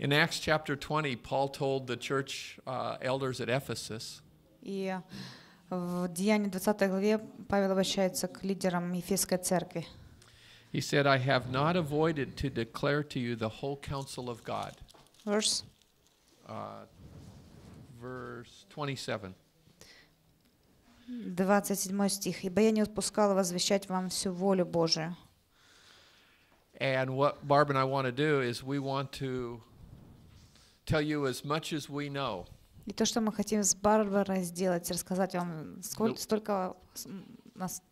In Acts chapter 20, Paul told the church uh, elders at Ephesus. И в Деянии 20 главе Павел обращается к лидерам Ефесской церкви. He said, I have not avoided to declare to you the whole counsel of God. Verse? Uh, verse 27. 27 стих. «Ибо я не отпускал возвещать вам всю волю Божию». And what Barb and I want to do is we want to tell you as much as we know. И то, что мы хотим с Барбарой сделать, рассказать вам сколько, столько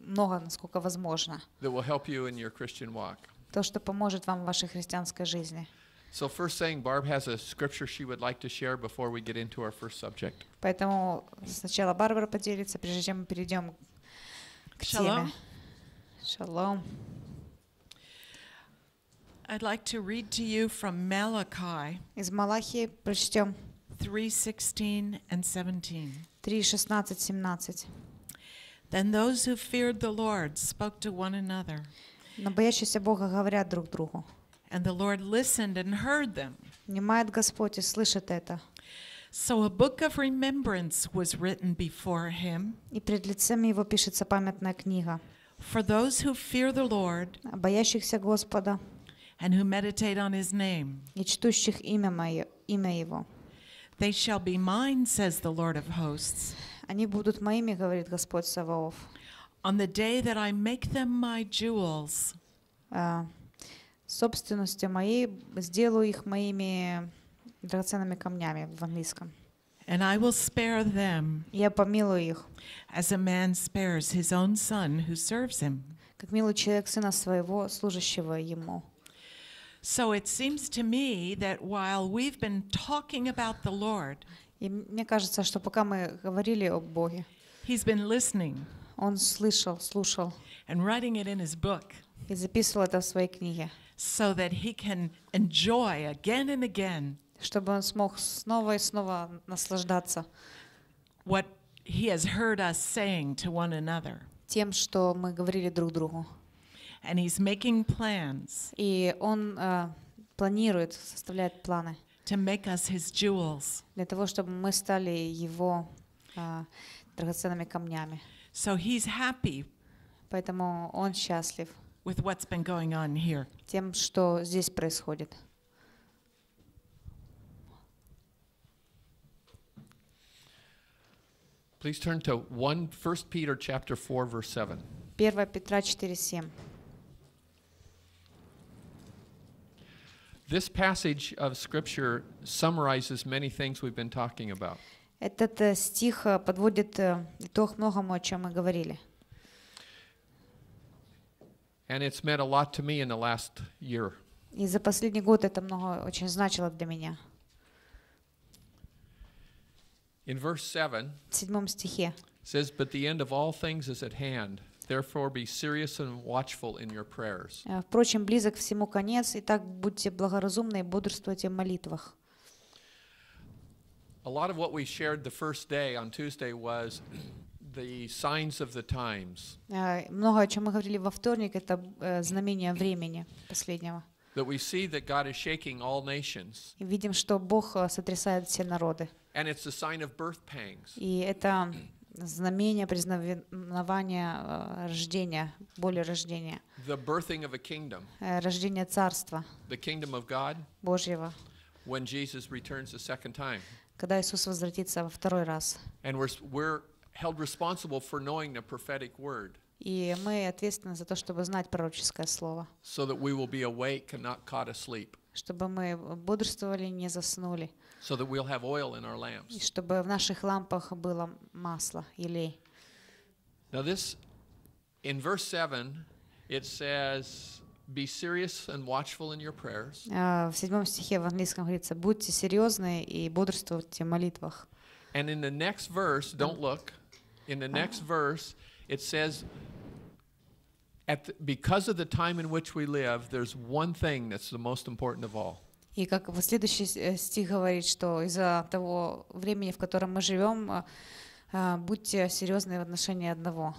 много, насколько возможно. That will help you in your walk. То, что поможет вам в вашей христианской жизни. So first thing, Barb has a scripture she would like to share before we get into our first subject. Поэтому сначала Барбара поделится, прежде чем мы перейдем к теме. Шалом. Шалом. I'd like to read to you from Malachi. 3:16 and 17. Then those who feared the Lord spoke to one another. And the Lord listened and heard them. So a book of remembrance was written before him. For those who fear the Lord and who meditate on his name. They shall be mine, says the Lord of hosts. On the day that I make them my jewels. And I will spare them, я as a man spares his own son who serves him. So it seems to me that while we've been talking about the Lord, и мне кажется, что пока мы говорили о Боге, he's been listening. Он слышал, слушал. And writing it in his book. И записывал это в своей книге. So that he can enjoy again and again. Чтобы он смог снова и снова наслаждаться. What he has heard us saying to one another. Тем, что мы говорили друг другу. And he's making plans. И он uh, планирует, составляет планы. To make us his jewels. Для того, чтобы мы стали его uh, драгоценными камнями. So he's happy. Поэтому он счастлив. With what's been going on here. Тем, что здесь происходит. Please turn to 1 Peter chapter 4 verse 7. 1 Петра 4:7. This passage of scripture summarizes many things we've been talking about. Этот э, стих э, подводит э, итог многому, о чем мы говорили. And it's meant a lot to me in the last year. И за последний год это много очень значило для меня. In verse 7, в седьмом стихе says, But the end of all things is at hand. Therefore be serious and watchful in your prayers. Впрочем, близок всему конец, итак, будьте благоразумны и бодрствуйте в молитвах. A lot of what we shared the first day on Tuesday was the signs of the times. Много о чем мы говорили во вторник, это знамения времени последнего. That we see that God is shaking all nations. Видим, что Бог сотрясает все народы. And it's a sign of birth pangs. И это знамение признавание э, рождения, боли рождения. The birthing of a kingdom. Э, рождение царства. The kingdom of God. Божьего. When Jesus returns the second time. Когда Иисус возвратится во второй раз. And we're, we're held responsible for knowing the prophetic word. И мы ответственны за то, чтобы знать пророческое слово. So that we will be awake and not caught asleep. Чтобы мы э, бодрствовали и не заснули. so that we'll have oil in our lamps. Чтобы в наших лампах было масло, елей. Now this, in verse 7, it says, Be serious and watchful in your prayers. В седьмом стихе в английском говорится, будьте серьезны и бодрствуйте в молитвах. And in the next verse, don't look, in the next verse, it says, at the, because of the time in which we live, there's one thing that's the most important of all. И как в следующий э, стих говорит, что из-за того времени, в котором мы живем, э, э, будьте серьезны в отношении одного.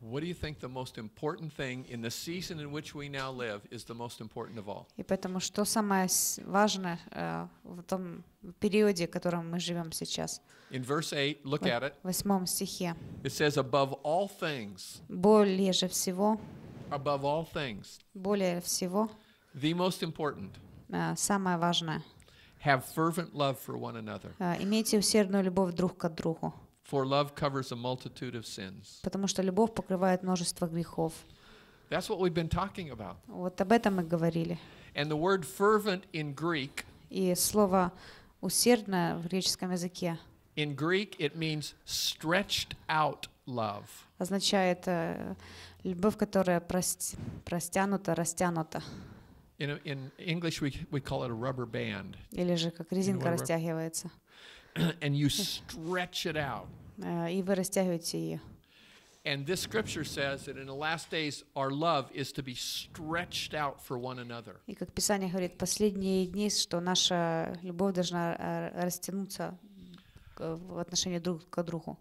What do you think the most important thing in the season in which we now live is the most important of all? И поэтому что самое важное в том периоде, в котором мы живем сейчас? In verse 8, look at it. В восьмом стихе. It says, above all things. Более же всего. Above all things. Более всего. The most important. Э, самое важное. Have fervent love for one another. Э, имейте усердную любовь друг к другу. For love covers a multitude of sins. Потому что любовь покрывает множество грехов. That's what we've been talking about. Вот об этом мы говорили. And the word fervent in Greek. И слово усердно в греческом языке. In Greek it means stretched out love. Означает э, любовь, которая простянута, растянута. In, in English, we, we call it a rubber band. Или же как резинка you know, растягивается. And you stretch it out. Э, и вы растягиваете ее. And this scripture says that in the last days our love is to be stretched out for one another. И как Писание говорит, последние дни, что наша любовь должна э, растянуться в отношении друг к другу.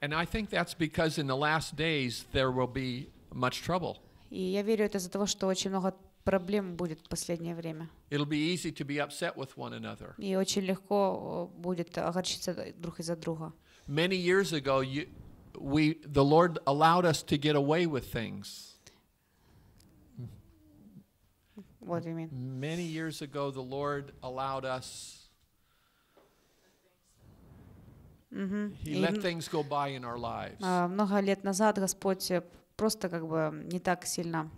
And I think that's because in the last days there will be much trouble. И я верю это из-за того, что очень много проблем будет в последнее время. It'll be easy to be upset with one another. И очень легко будет огорчиться друг из-за друга. Many years ago, you, we, the Lord allowed us to get away with things. What do you mean? Many years ago, the Lord allowed us. He let things go by in our lives. Много лет назад Господь просто как бы не так сильно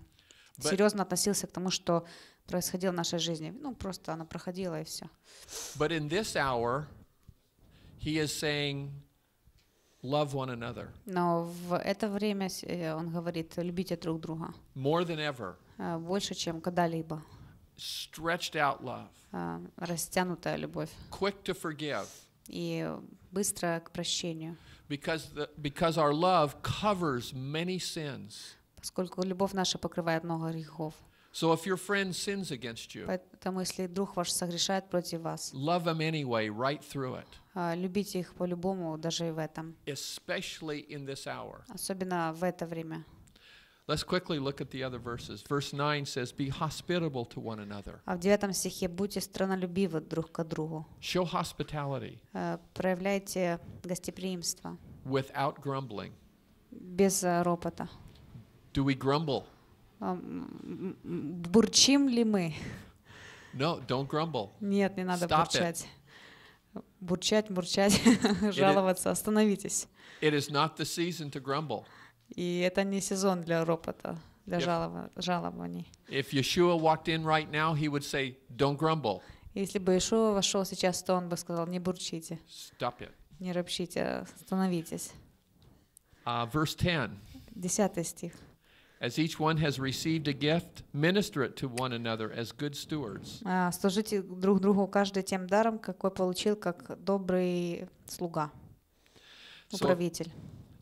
серьезно относился к тому, что происходило в нашей жизни. Ну, просто она проходила и все. But in this hour, he is saying, love one another. Но в это время э, он говорит, любите друг друга. More than ever. Э, больше, чем когда-либо. Stretched out love. Э, растянутая любовь. Quick to forgive. И быстро к прощению. Because, the, because our love covers many sins поскольку любовь наша покрывает много грехов. So if your friend sins against you, поэтому если друг ваш согрешает против вас, love them anyway, right through it. А, любите их по-любому, даже и в этом. Especially in this hour. Особенно в это время. Let's quickly look at the other verses. Verse 9 says, Be hospitable to one another. А в девятом стихе будьте странолюбивы друг к другу. Show hospitality. А, проявляйте гостеприимство. Without grumbling. Без а, ропота. Do we grumble? Бурчим ли мы? No, don't grumble. Нет, не надо Stop бурчать. It. Бурчать, бурчать, жаловаться, остановитесь. It is not the season to grumble. И это не сезон для ропота, для if, жалований. If Yeshua walked in right now, he would say, "Don't grumble." Если бы Иешуа вошел сейчас, то он бы сказал, не бурчите. Stop it. Не ропчите, остановитесь. Uh, verse 10. Десятый стих. As each one has received a gift, minister it to one another as good stewards. Служите друг другу каждый тем даром, какой получил, как добрый слуга, управитель.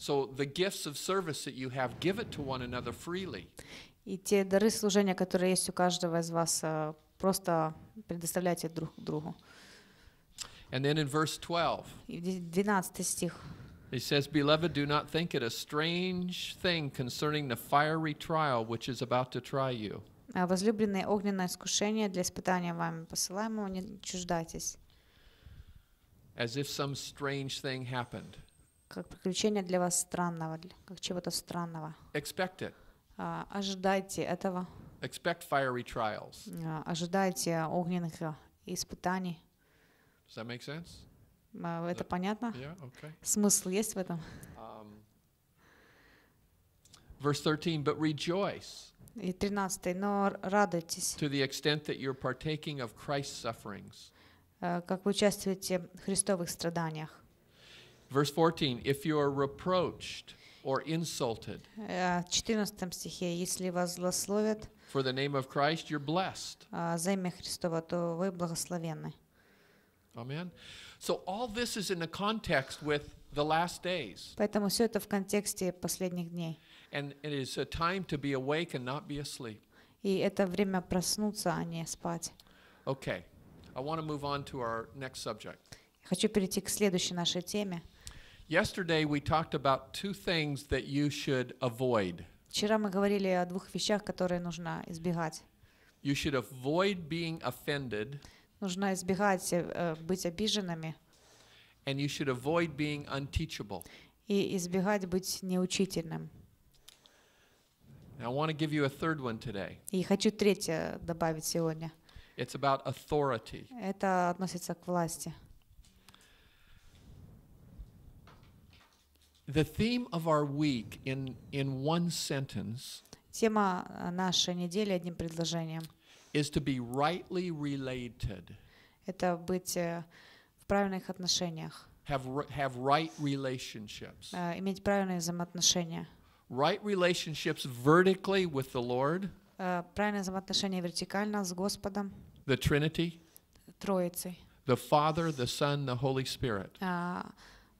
So the gifts of service that you have, give it to one another freely. И те дары служения, которые есть у каждого из вас, просто предоставляйте друг другу. And then in verse 12. 12 стих. He says, Beloved, do not think it a strange thing concerning the fiery trial which is about to try you. Возлюбленные, огненное искушение для испытания вами посылаемого, не чуждайтесь. As if some strange thing happened. Как приключение для вас странного, как чего-то странного. Expect it. ожидайте этого. Expect fiery trials. ожидайте огненных испытаний. Does that make sense? Это понятно? Yeah, okay. Смысл есть в этом? Um, verse 13, but rejoice. И 13, но радуйтесь. To the extent that you're partaking of Christ's sufferings. Как вы участвуете в Христовых страданиях. Verse 14, if you are reproached or insulted. 14 стихе, если вас злословят. For the name of Christ, you're blessed. За имя Христова, то вы благословенны. Amen. So all this is in the context with the last days. Поэтому все это в контексте последних дней. And it is a time to be awake and not be asleep. И это время проснуться, а не спать. Okay. I want to move on to our next subject. Хочу перейти к следующей нашей теме. Yesterday we talked about two things that you should avoid. Вчера мы говорили о двух вещах, которые нужно избегать. You should avoid being offended. Нужно избегать э, быть обиженными. And you should avoid being unteachable. И избегать быть неучительным. I want to give you a third one today. И хочу третье добавить сегодня. It's about authority. Это относится к власти. The theme of our week in, in one sentence Тема э, нашей недели одним предложением. is to be rightly related. Это быть э, в правильных отношениях. Have, have right relationships. Э, иметь правильные взаимоотношения. Right relationships vertically with the Lord. Э, правильные взаимоотношения вертикально с Господом. The Trinity. Троицей. The Father, the Son, the Holy Spirit.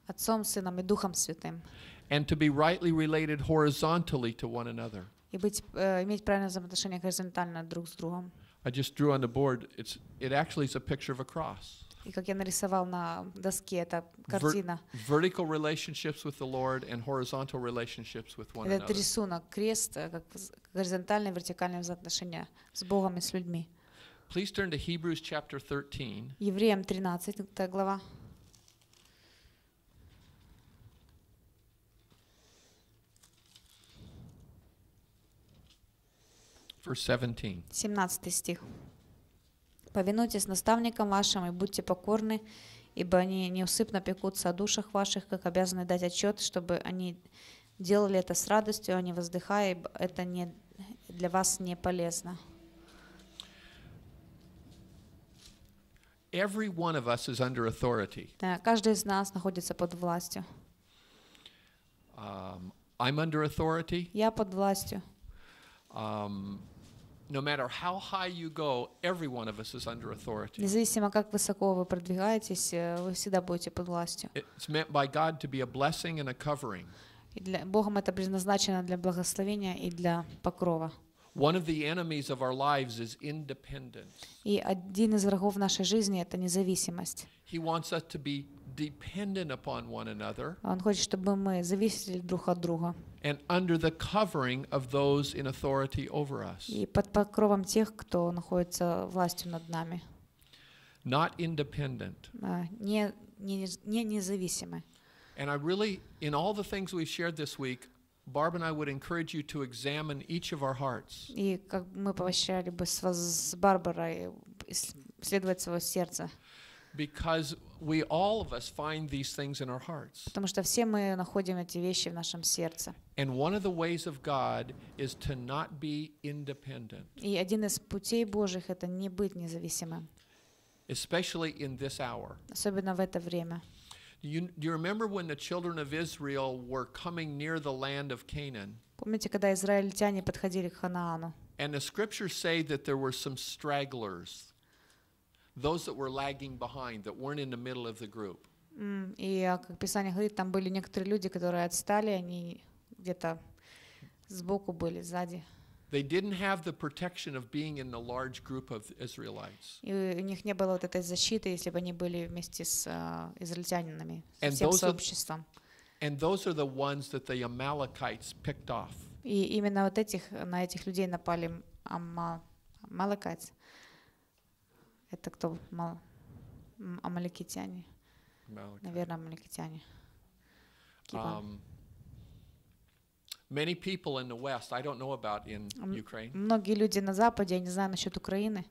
Отцом, Сыном и Духом Святым. And to be rightly related horizontally to one another. и быть, э, иметь правильное взаимоотношение горизонтально друг с другом. I just drew on the board. It's it actually is a picture of a cross. И как я нарисовал на доске, это картина. vertical relationships with the Lord and horizontal relationships with one another. Это рисунок крест, э, как горизонтальные, вертикальные взаимоотношения с Богом и с людьми. Please turn to Hebrews chapter 13. Евреям 13 глава. Verse 17. стих. «Повинуйтесь наставникам вашим и будьте покорны, ибо они неусыпно пекутся о душах ваших, как обязаны дать отчет, чтобы они делали это с радостью, а не воздыхая, ибо это не, для вас не полезно». Every one of us is under authority. каждый из нас находится под властью. Um, I'm under authority. Я под властью. Um, no matter how high you go, every one of us is under authority. Э, it's meant by God to be a blessing and a covering. One of the enemies of our lives is independence. He wants us to be dependent upon one another and under the covering of those in authority over us. Not independent. And I really, in all the things we've shared this week, Barb and I would encourage you to examine each of our hearts. И как мы поощряли бы с Барбарой исследовать свое сердце. Because we all of us find these things in our hearts. Потому что все мы находим эти вещи в нашем сердце. And one of the ways of God is to not be independent. И один из путей Божьих это не быть независимым. Especially in this hour. Особенно в это время. Do you, do you remember when the children of Israel were coming near the land of Canaan? Помните, когда израильтяне подходили к Ханаану? And the scriptures say that there were some stragglers. those that were lagging behind, that weren't in the middle of the group. И, а, как Писание говорит, там были некоторые люди, которые отстали, они где-то сбоку были, сзади. They didn't have the protection of being in the large group of Israelites. И у них не было вот этой защиты, если бы они были вместе с а, израильтянами, со всем сообществом. And those are the ones that the Amalekites picked off. И именно вот этих на этих людей напали Амалакайцы. Это кто? Мал... Амаликитяне. Malachi. Наверное, амаликитяне. Um, many people in the West, I don't know about in Ukraine. Многие люди на Западе, я не знаю насчет Украины.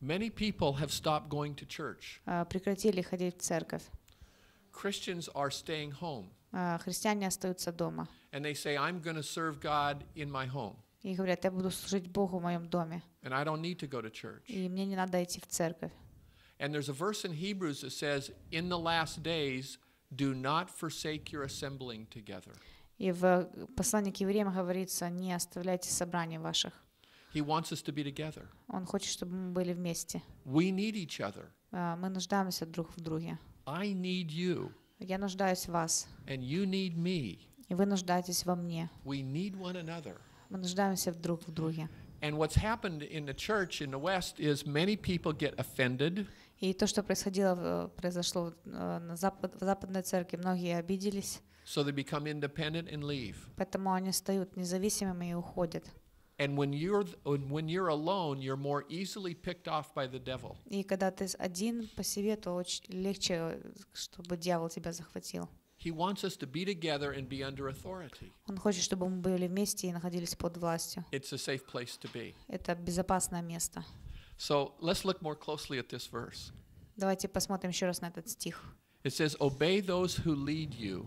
Many people have stopped going to church. Прекратили ходить в церковь. Christians are staying home. Христиане остаются дома. And they say, I'm going to serve God in my home. И говорят, я буду служить Богу в моем доме. to to И мне не надо идти в церковь. says, days, И в э, послании к евреям говорится, не оставляйте собраний ваших. He wants us to be together. Он хочет, чтобы мы были вместе. We need each other. Э, мы нуждаемся друг в друге. I need you. Я нуждаюсь в вас. And you need me. И вы нуждаетесь во мне. We need one another. Мы нуждаемся друг в друге. And what's happened in the church in the West is many people get offended. И то, что происходило, э, произошло э, на запад, в западной церкви, многие обиделись. So they become independent and leave. Поэтому они стают независимыми и уходят. And when you're when you're alone, you're more easily picked off by the devil. И когда ты один по себе, то очень легче, э, чтобы дьявол тебя захватил. He wants us to be together and be under authority. Он хочет, чтобы мы были вместе и находились под властью. It's a safe place to be. Это безопасное место. So let's look more closely at this verse. Давайте посмотрим еще раз на этот стих. It says, "Obey those who lead you."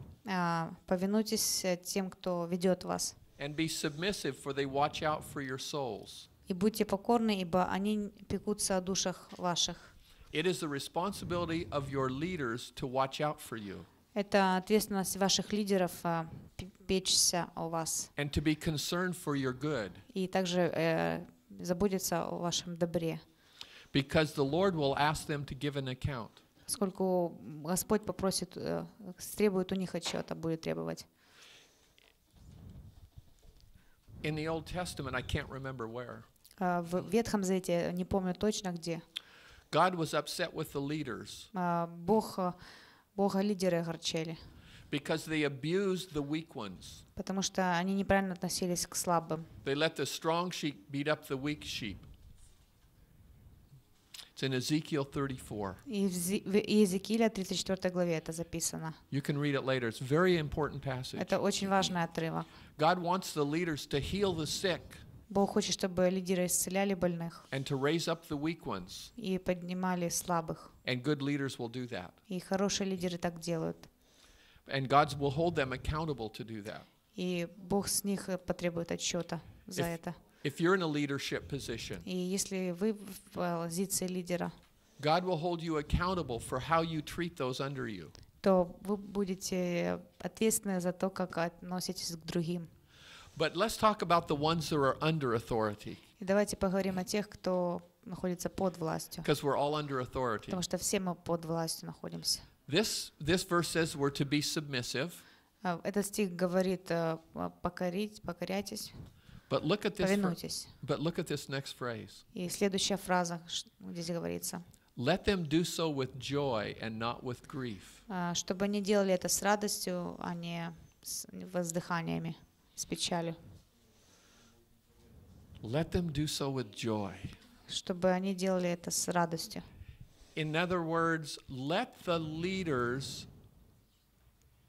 Повинуйтесь э, тем, кто ведет вас. And be submissive, for they watch out for your souls. И будьте покорны, ибо они пекутся о душах ваших. It is the responsibility of your leaders to watch out for you. Это ответственность ваших лидеров а, печься о вас. And to be concerned for your good. И также э, заботиться о вашем добре. Because the Lord will ask them to give an account. Поскольку Господь попросит, э, требует у них отчета, будет требовать. In the Old Testament, I can't remember where. А, в Ветхом Завете не помню точно где. God was upset with the leaders. А, Бог uh, Бога лидеры огорчили. Because they abused the weak ones. Потому что они неправильно относились к слабым. They let the strong sheep beat up the weak sheep. It's in Ezekiel 34. И в Иезекииля 34 главе это записано. You can read it later. It's a very important passage. Это очень важный отрывок. God wants the leaders to heal the sick. Бог хочет, чтобы лидеры исцеляли больных и поднимали слабых. И хорошие лидеры так делают. И Бог с них э, потребует отчета за это. If you're in a leadership position, если вы в позиции лидера, God will hold you accountable for how you treat those under you. за то, как относитесь к другим. But let's talk about the ones that are under authority. И давайте поговорим о тех, кто находится под властью. Because we're all under authority. Потому что все мы под властью находимся. This this verse says we're to be submissive. А, этот стих говорит э, покорить, покоряйтесь. But look at this. But look at this next phrase. И следующая фраза, где здесь говорится. Let them do so with joy and not with grief. А, чтобы они делали это с радостью, а не с воздыханиями с печалью. Let them do so with joy. Чтобы они делали это с радостью. In other words, let the leaders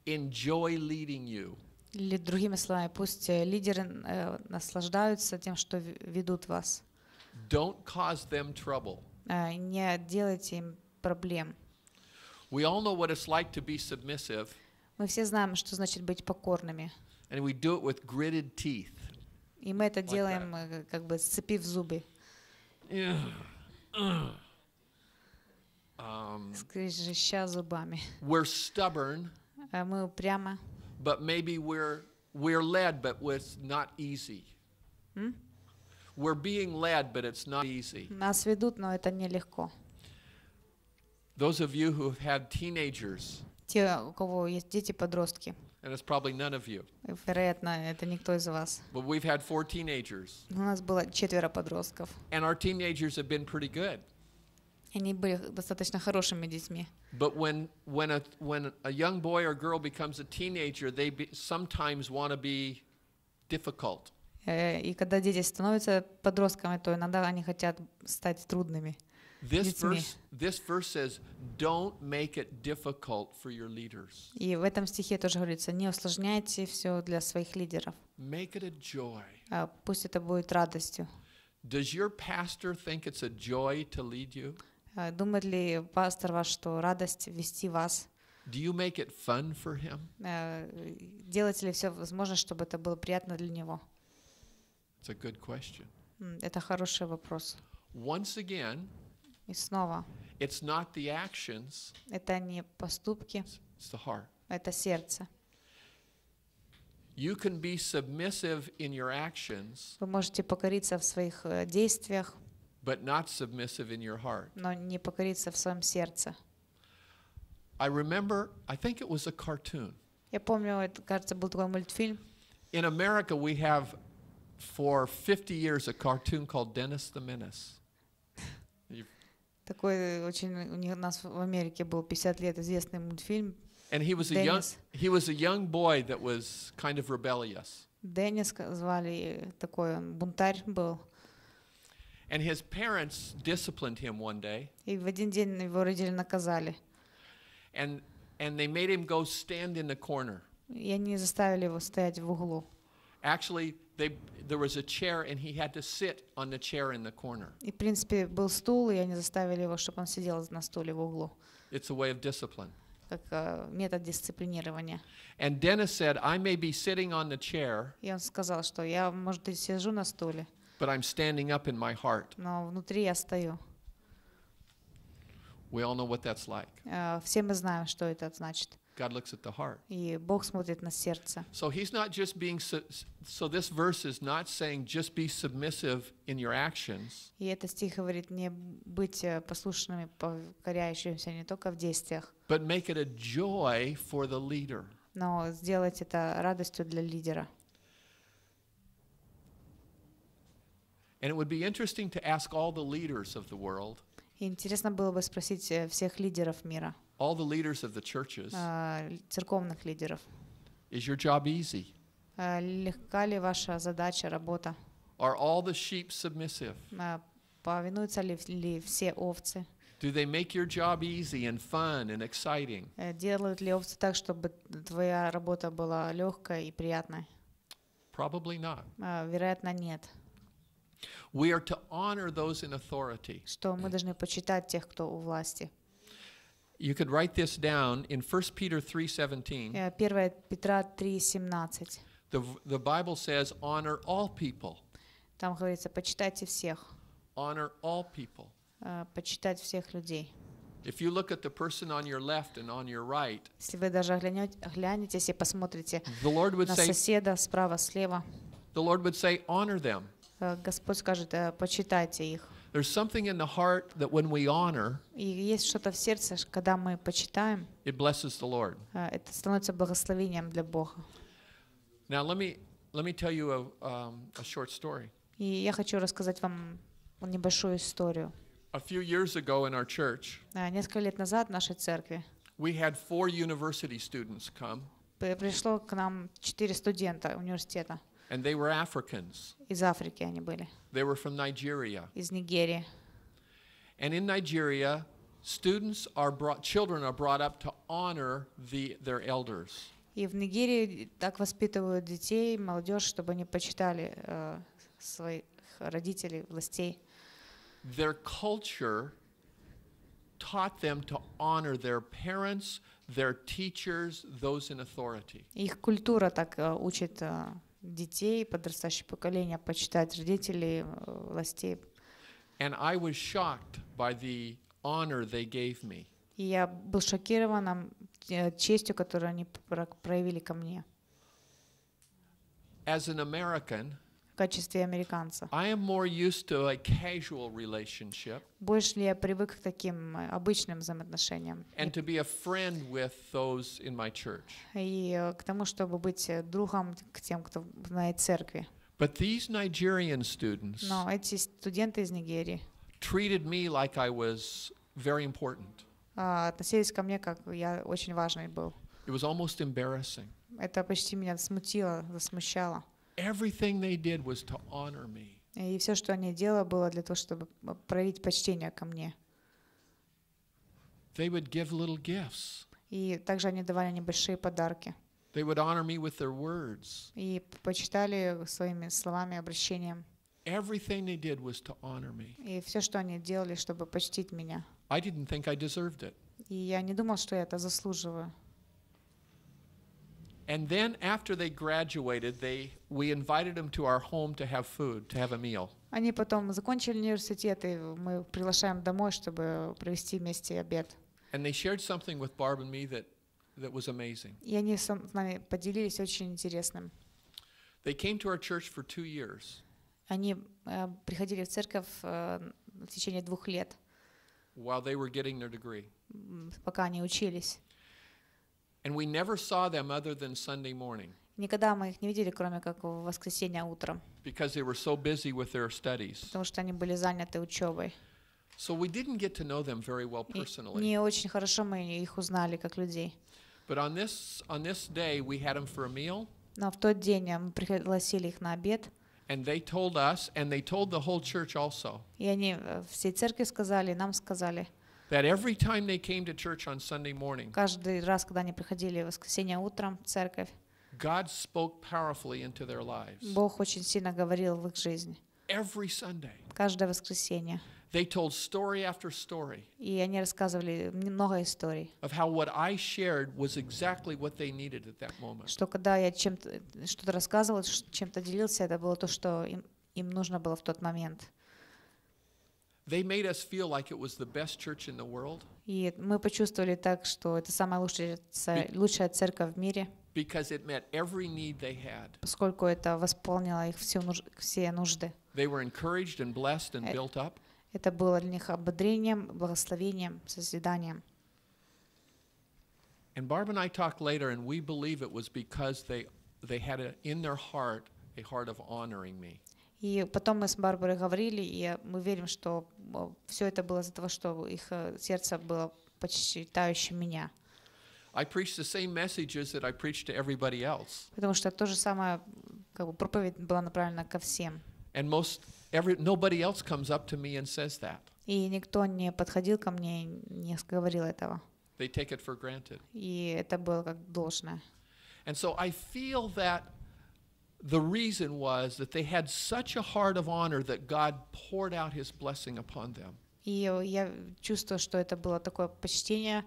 enjoy leading you. Или другими словами, пусть э, лидеры э, наслаждаются тем, что ведут вас. Don't cause them trouble. Э, не делайте им проблем. We all know what it's like to be submissive. Мы все знаем, что значит быть покорными. And we do it with gritted teeth. И мы это like делаем that. Э, как бы сцепив зубы. Yeah. Uh. Um, We're stubborn. Мы упрямо. But maybe we're we're led, but it's not easy. We're being led, but it's not easy. Нас ведут, но это нелегко. Those of you who have had teenagers. Те, у кого есть дети-подростки. And it's probably none of you. Вероятно, это никто из вас. But we've had four teenagers. У нас было четверо подростков. And our teenagers have been pretty good. Они были достаточно хорошими детьми. But when when a when a young boy or girl becomes a teenager, they be, sometimes want to be difficult. Э, и когда дети становятся подростками, то иногда они хотят стать трудными. И в этом стихе тоже говорится, не усложняйте все для своих лидеров. А, пусть это будет радостью. Does your pastor think it's a joy to lead you? А, думает ли пастор ваш, что радость вести вас? Do you make it fun for him? А, делать ли все возможное, чтобы это было приятно для него? It's a good question. Это хороший вопрос. Once again, И снова. It's not the actions. Это не поступки. It's the heart. Это сердце. You can be submissive in your actions. Вы можете покориться в своих э, действиях. But not submissive in your heart. Но не покориться в своем сердце. I remember, I think it was a cartoon. Я помню, это, кажется, был такой мультфильм. In America, we have for 50 years a cartoon called Dennis the Menace. Такой э, очень у них у нас в Америке был 50 лет известный мультфильм. And he was Dennis. a young he was a young boy that was kind of rebellious. Деннис звали э, такой он бунтарь был. And his parents disciplined him one day. И в один день его родители наказали. And and they made him go stand in the corner. И они заставили его стоять в углу. Actually, They, there was a chair and he had to sit on the chair in the corner. И в принципе был стул, и они заставили его, чтобы он сидел на стуле в углу. It's a way of discipline. Как э, метод дисциплинирования. And Dennis said, I may be sitting on the chair. И он сказал, что я, может, и сижу на стуле. But I'm standing up in my heart. Но внутри я стою. We all know what that's like. Э, все мы знаем, что это значит. God looks at the heart. И Бог смотрит на сердце. So he's not just being so this verse is not saying just be submissive in your actions. И этот стих говорит не быть э, послушными, покоряющимися не только в действиях. But make it a joy for the leader. Но сделать это радостью для лидера. And it would be interesting to ask all the leaders of the world. Интересно было бы спросить э, всех лидеров мира. all the leaders of the churches, а, церковных лидеров. Is your job easy? А, легка ли ваша задача, работа? Are all the sheep submissive? А, повинуются ли все овцы? Do they make your job easy and fun and exciting? Э, делают ли овцы так, чтобы твоя работа была легкой и приятной? Probably not. Вероятно, нет. We are to honor those in authority. Что мы должны почитать тех, кто у власти. You could write this down in 1 Peter 3:17. Э, the the Bible says honor all people. Там говорится почитайте всех. Honor all people. Э, Почитать всех людей. If you look at the person on your left and on your right, если вы даже глянетесь и посмотрите на соседа справа, слева, the Lord would say, honor them. Э, Господь скажет, почитайте их. There's something in the heart that when we honor, и есть что-то в сердце, когда мы почитаем, it blesses the Lord. А, это становится благословением для Бога. Now let me let me tell you a um, a short story. И я хочу рассказать вам небольшую историю. A few years ago in our church, а, несколько лет назад в нашей церкви, we had four university students come. Пришло к нам четыре студента университета. And they were Africans. Из Африки они были. They were from Nigeria. Из Нигерии. And in Nigeria, students are brought, children are brought up to honor the, their elders. И в Нигерии так воспитывают детей, молодежь, чтобы они почитали uh, своих родителей, властей. Their culture taught them to honor their parents, their teachers, those in authority. Их культура так э, учит э, детей, подрастающее поколение, почитать родителей, э, властей. And I was shocked by the honor they gave me. И я был шокирован честью, которую они проявили ко мне. As an American, в качестве американца. I am more used to a casual relationship. Больше я привык к таким э, обычным взаимоотношениям. And to be a friend with those in my church. И э, к тому, чтобы быть э, другом к тем, кто в моей церкви. But these Nigerian students Но эти студенты из Нигерии treated me like I was very important. А, относились ко мне как я очень важный был. It was almost embarrassing. Это почти меня смутило, засмущало. Everything they did was to honor me. И все, что они делали, было для того, чтобы проявить почтение ко мне. They would give little gifts. И также они давали небольшие подарки. They would honor me with their words. И почитали своими словами, обращением. Everything they did was to honor me. И все, что они делали, чтобы почтить меня. I didn't think I deserved it. И я не думал, что я это заслуживаю. And then after they graduated, they we invited them to our home to have food, to have a meal. Они потом закончили университет, и мы приглашаем домой, чтобы провести вместе обед. And they shared something with Barb and me that that was amazing. И они с нами поделились очень интересным. They came to our church for two years. Они э, приходили в церковь э, в течение двух лет. While they were getting their degree. Пока они учились. And we never saw them other than Sunday morning. Никогда мы их не видели, кроме как в воскресенье утром. Because they were so busy with their studies. Потому что они были заняты учебой. So we didn't get to know them very well personally. Не очень хорошо мы их узнали как людей. But on this on this day we had them for a meal. Но в тот день э, мы пригласили их на обед. And they told us, and they told the whole church also. И они э, всей церкви сказали, нам сказали. that every time they came to church on Sunday morning, каждый раз, когда они приходили в воскресенье утром в церковь, God spoke powerfully into their lives. Бог очень сильно говорил в их жизни. Every Sunday. Каждое воскресенье. They told story after story. И они рассказывали много историй. Of how what I shared was exactly what they needed at that moment. Что когда я чем-то что-то рассказывал, чем-то делился, это было то, что им им нужно было в тот момент. They made us feel like it was the best church in the world. И мы почувствовали так, что это самая лучшая, лучшая церковь в мире. Because it met every need they had. Поскольку это восполнило их все все нужды. They were encouraged and blessed and э, built up. Это было для них ободрением, благословением, созиданием. And Barb and I talked later, and we believe it was because they they had a, in their heart a heart of honoring me. И потом мы с Барбарой говорили, и мы верим, что э, все это было из-за того, что их э, сердце было почитающее меня. I preached the same messages that I preached to everybody else. Потому что то же самое, как бы проповедь была направлена ко всем. And most every nobody else comes up to me and says that. И никто не подходил ко мне и не говорил этого. They take it for granted. И это было как должное. And so I feel that the reason was that they had such a heart of honor that God poured out his blessing upon them. И я чувствую, что это было такое почтение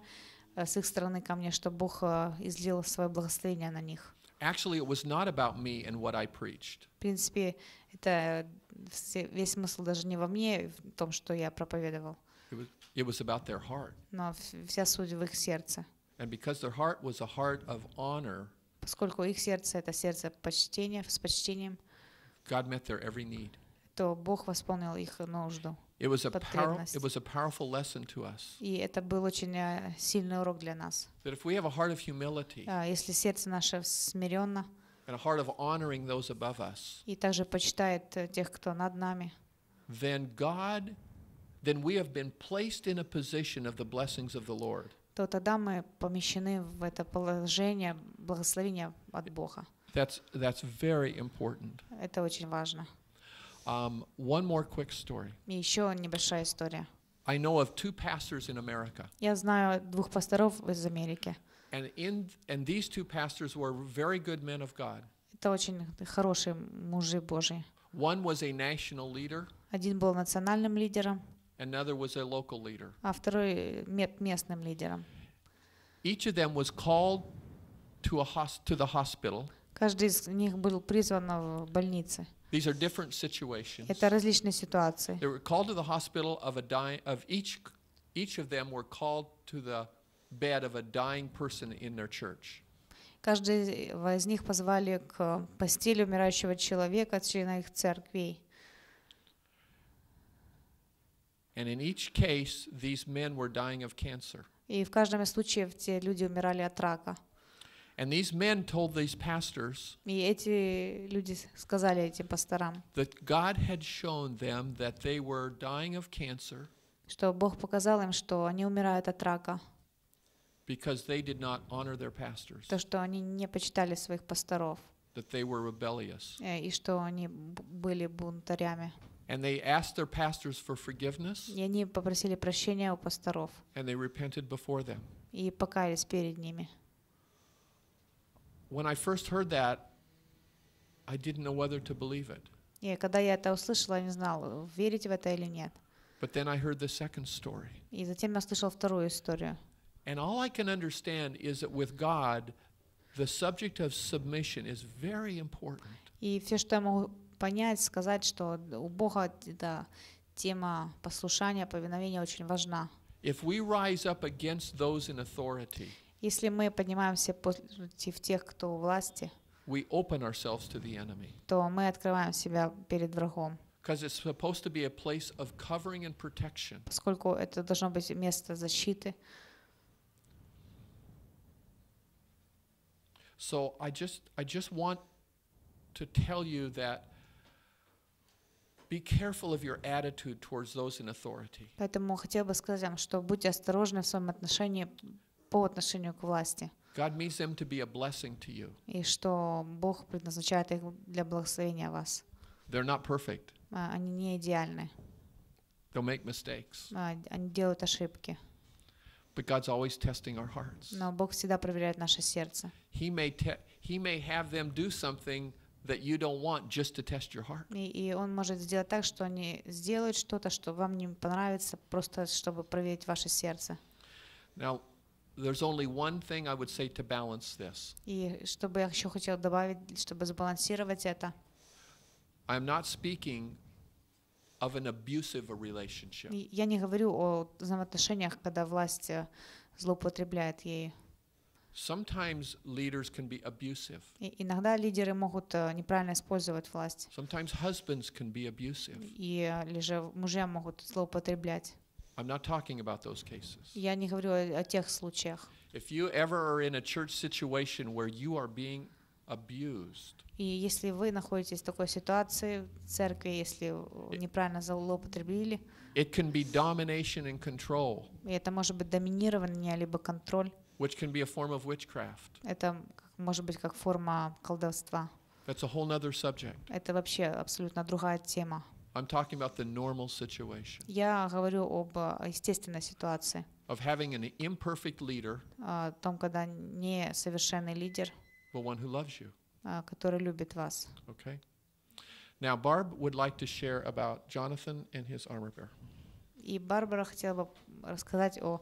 э, с их стороны ко мне, что Бог э, излил свое благословение на них. Actually, it was not about me and what I preached. В принципе, это э, весь смысл даже не во мне, в том, что я проповедовал. It was, it was about their heart. Но вся суть в их сердце. And because their heart was a heart of honor, поскольку их сердце — это сердце почтения, с почтением, God met their every need. то Бог восполнил их нужду. It was, a power, it was a powerful lesson to us. И это был очень сильный урок для нас. That if we have a heart of humility, если сердце наше смиренно, and a heart of honoring those above us, и также почитает тех, кто над нами, then God, then we have been placed in a position of the blessings of the Lord то тогда мы помещены в это положение благословения от Бога. That's, that's very important. Это очень важно. Um, one more quick story. И еще небольшая история. I know of two pastors in America. Я знаю двух пасторов из Америки. And, in, and these two pastors were very good men of God. Это очень хорошие мужи Божьи. One was a national leader. Один был национальным лидером. Another was a local leader. А второй местным лидером. Each of them was called to a to the hospital. Каждый из них был призван в больнице. These are different situations. Это различные ситуации. They were called to the hospital of a dying of each each of them were called to the bed of a dying person in their church. Каждого из них позвали к постели умирающего человека члена их церквей. And in each case, these men were dying of cancer. И в каждом из случаев те люди умирали от рака. And these men told these pastors И эти люди сказали этим пасторам, that God had shown them that they were dying of cancer что Бог показал им, что они умирают от рака, because they did not honor their pastors, то, что они не почитали своих пасторов, that they were rebellious. э, и что они были бунтарями. And they asked their pastors for forgiveness. И они попросили прощения у пасторов. And they repented before them. И покаялись перед ними. When I first heard that, I didn't know whether to believe it. И когда я это услышала, я не знала, верить в это или нет. But then I heard the second story. И затем я слышал вторую историю. And all I can understand is that with God, the subject of submission is very important. И все, что я могу понять, сказать, что у Бога да, тема послушания, повиновения очень важна. If we rise up against those in authority, если мы поднимаемся против тех, кто у власти, we open ourselves to the enemy. то мы открываем себя перед врагом. it's supposed to be a place of covering and protection. Поскольку это должно быть место защиты. So I just I just want to tell you that Поэтому хотел бы сказать вам, что будьте осторожны в своем отношении по отношению к власти. God means them to be a blessing to you. И что Бог предназначает их для благословения вас. They're not perfect. А, они не идеальны. They'll make mistakes. А, они делают ошибки. But God's always testing our hearts. Но Бог всегда проверяет наше сердце. He may, he may have them do something that you don't want just to test your heart. И, и он может сделать так, что они сделают что-то, что вам не понравится, просто чтобы проверить ваше сердце. Now, there's only one thing I would say to balance this. И чтобы я еще хотел добавить, чтобы сбалансировать это? I'm not speaking of an abusive relationship. Я не говорю о взаимоотношениях, когда власть э, злоупотребляет ею. Sometimes leaders can be abusive. И иногда лидеры могут неправильно использовать власть. Sometimes husbands can be abusive. И же мужья могут злоупотреблять. I'm not talking about those cases. Я не говорю о тех случаях. If you ever are in a church situation where you are being abused. И если вы находитесь в такой ситуации в церкви, если неправильно злоупотребили, it can be domination and control. И это может быть доминирование либо контроль. which can be a form of witchcraft. Это может быть как форма колдовства. That's a whole other subject. Это вообще абсолютно другая тема. I'm talking about the normal situation. Я говорю об естественной ситуации. Of having an imperfect leader. О том, когда несовершенный лидер. But one who loves you. Который любит вас. Okay. Now Barb would like to share about Jonathan and his armor bearer. И Барбара хотела бы рассказать о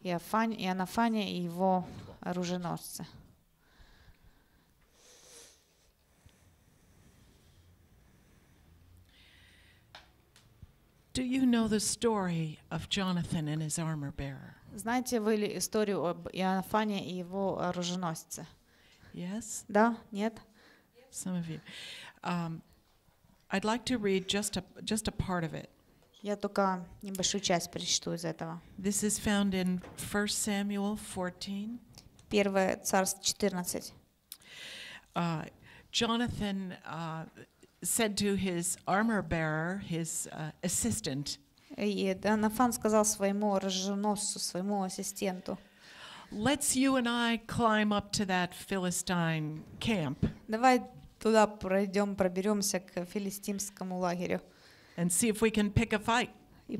и Анафания и его оруженосцы. Do you know the story of Jonathan and his armor bearer? Знаете вы ли историю об Иоаннафане и его оруженосце? Yes? Да? Нет? Some of you. Um, I'd like to read just a, just a part of it. Я только небольшую часть прочту из этого. This is found in 1 Samuel 14. Первое царство 14. Uh, Jonathan uh, said to his armor bearer, his uh, assistant. И Нафан сказал своему оруженосцу, своему ассистенту. Let's you and I climb up to that Philistine camp. Давай туда пройдем, проберемся к филистимскому лагерю. and see if we can pick a fight. И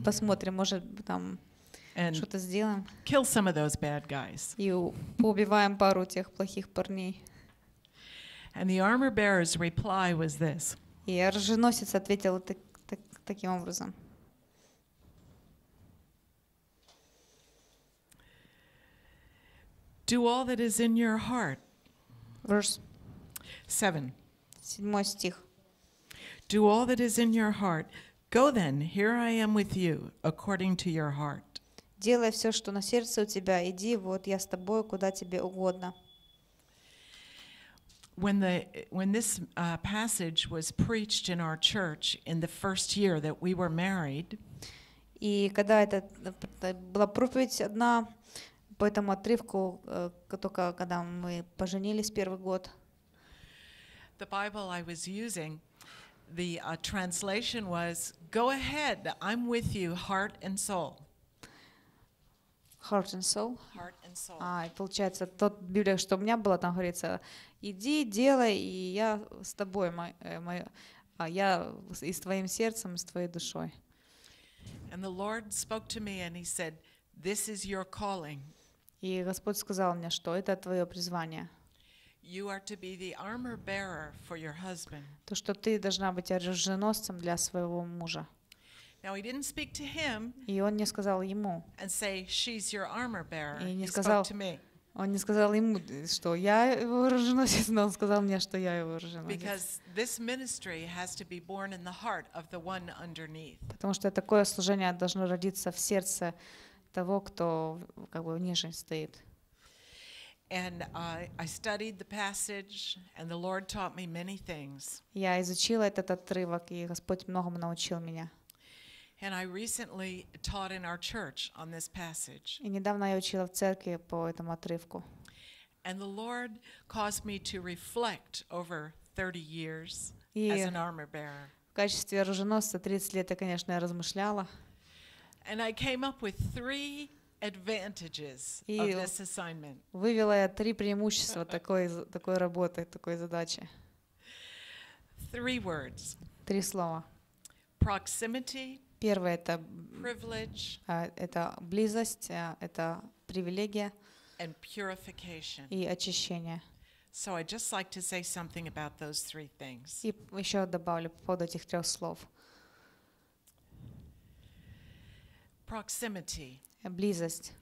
Kill some of those bad guys. И убиваем пару тех плохих парней. And the armor bearer's reply was this. Do all that is in your heart. Verse 7. Do all that is in your heart. Go then, here I am with you, according to your heart. Делай все, что на сердце у тебя, иди, вот я с тобой, куда тебе угодно. When, the, when this uh, passage was preached in our church in the first year that we were married, и когда это э, была проповедь одна по этому отрывку, э, только когда мы поженились первый год, the Bible I was using the uh, translation was, Go ahead, I'm with you, heart and soul. Heart and soul. Heart and soul. А, и получается, тот Библия, что у меня была, там говорится, иди, делай, и я с тобой, мой, мой, я и с твоим сердцем, и с твоей душой. And the Lord spoke to me and he said, this is your calling. И Господь сказал мне, что это твое призвание. You are to be the armor bearer for your husband. То, что ты должна быть оруженосцем для своего мужа. Now he didn't speak to him. И он не сказал ему. And say, she's your armor bearer. И не сказал. Он не сказал ему, что я его оруженосец, но он сказал мне, что я его оруженосец. Потому что такое служение должно родиться в сердце того, кто как бы ниже стоит. And I, studied the passage, and the Lord taught me many things. Я изучила этот отрывок, и Господь многому научил меня. And I recently taught in our church on this passage. И недавно я учила в церкви по этому отрывку. And the Lord caused me to reflect over 30 years as an armor bearer. качестве 30 лет конечно, размышляла. And I came up with three advantages и of this assignment. вывела я три преимущества такой, такой работы, такой задачи. Three words. Три слова. Proximity. Первое это privilege. А, это близость, а, это привилегия. And purification. И очищение. So I just like to say something about those three things. И еще добавлю по поводу этих трех слов. Proximity близость.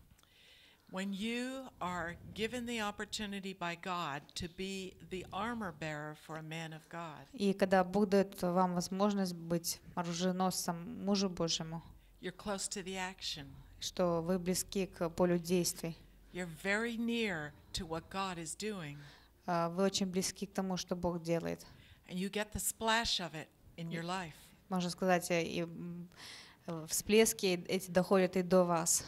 When you are given the opportunity by God to be the armor bearer for a man of God. И когда будет вам возможность быть оруженосцем мужу Божьему. You're close to the action. Что вы близки к полю действий. You're very near to what God is doing. Вы очень близки к тому, что Бог делает. And you get the splash of it in your life. Можно сказать, и Всплески эти доходят и до вас.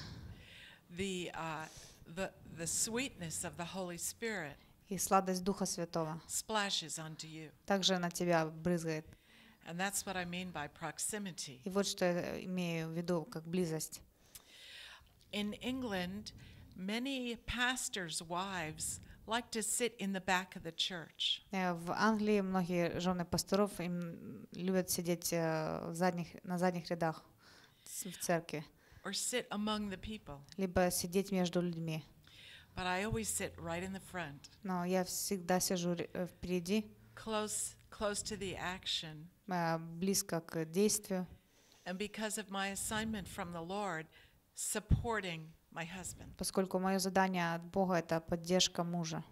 The, uh, the, the sweetness of the Holy Spirit и сладость Духа Святого splashes onto you. также на тебя брызгает. And that's what I mean by proximity. И вот что я имею в виду как близость. In England, many pastors' wives like to sit in the back of the church. Э, в Англии многие жены пасторов им любят сидеть э, в задних, на задних рядах. в церкви. Or sit among the people. Либо сидеть между людьми. But I always sit right in the front. Но я всегда сижу э, впереди. Close, close to the action. Близко к действию. And because of my assignment from the Lord, supporting my husband. Поскольку мое задание от Бога это поддержка мужа.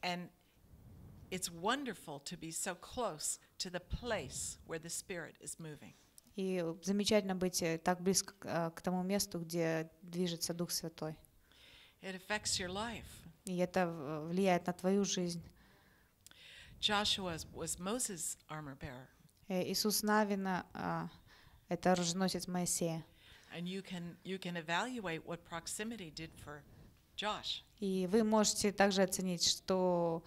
And it's wonderful to be so close to the place where the Spirit is moving. И замечательно быть э, так близко э, к тому месту, где движется Дух Святой. И это влияет на твою жизнь. Joshua was Moses' armor bearer. Э, Иисус Навина а, — это оруженосец Моисея. And you can, you can evaluate what proximity did for Josh. И вы можете также оценить, что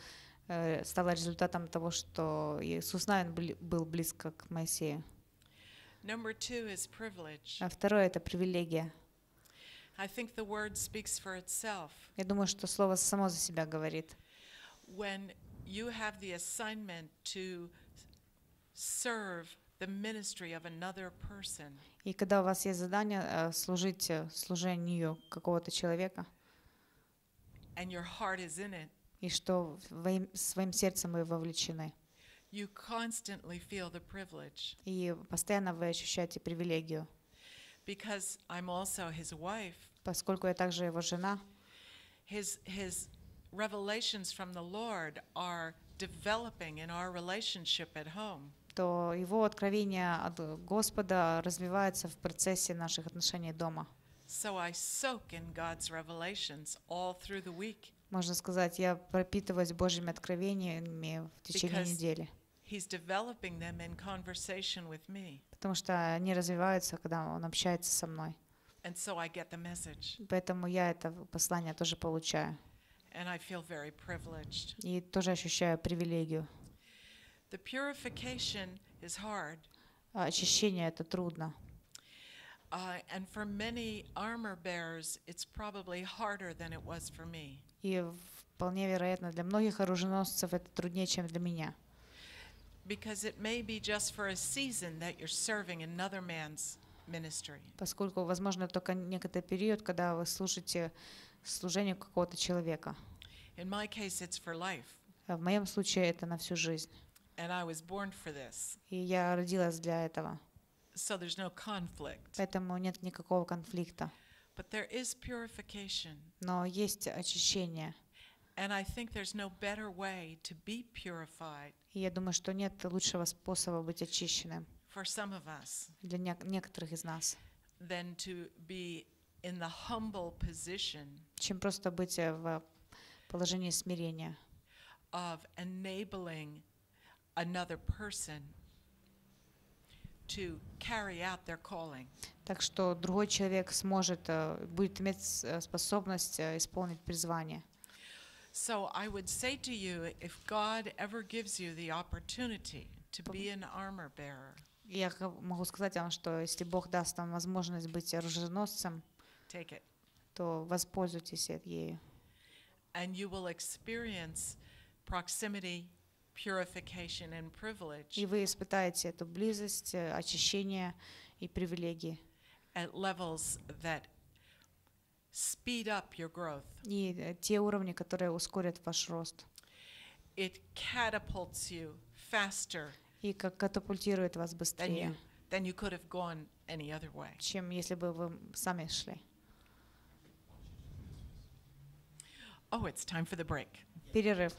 стало результатом того, что Иисус Навин был близко к Моисею. А второе — это привилегия. Я думаю, что слово само за себя говорит. И когда у вас есть задание э, служить э, служению какого-то человека, and your heart is in it, и что своим сердцем вы вовлечены. You constantly feel the privilege. И постоянно вы ощущаете привилегию. Because I'm also his wife. Поскольку я также его жена. His his revelations from the Lord are developing in our relationship at home. То его откровение от Господа развивается в процессе наших отношений дома. So I soak in God's revelations all through the week. Можно сказать, я пропитываюсь Божьими откровениями в течение недели. Потому что они развиваются, когда он общается со мной. And so I get the message. Поэтому я это послание тоже получаю. And I feel very privileged. И тоже ощущаю привилегию. The purification is hard. А очищение это трудно. Uh, and for many armor bearers, it's probably harder than it was for me. И вполне вероятно для многих оруженосцев это труднее, чем для меня because it may be just for a season that you're serving another man's ministry. Поскольку, возможно, только некоторый период, когда вы служите служению какого-то человека. In my case, it's for life. А в моем случае это на всю жизнь. And I was born for this. И я родилась для этого. So there's no conflict. Поэтому нет никакого конфликта. But there is purification. Но есть очищение я думаю, что нет лучшего способа быть очищенным для некоторых из нас чем просто быть э, в положении смирения of another person to carry out their calling. Так что другой человек сможет, э, будет иметь э, способность исполнить призвание. So I would say to you, if God ever gives you the opportunity to be an armor bearer, я могу сказать вам, что если Бог даст вам возможность быть оруженосцем, take it. то воспользуйтесь ею. And you will experience proximity, purification and privilege. И вы испытаете эту близость, очищение и привилегии. At levels that speed up your growth. И те уровни, которые ускорят ваш рост. It catapults you faster. И как катапультирует вас быстрее. Than you, than you could have gone any other way. Чем если бы вы сами шли. Oh, it's time for the break. Перерыв.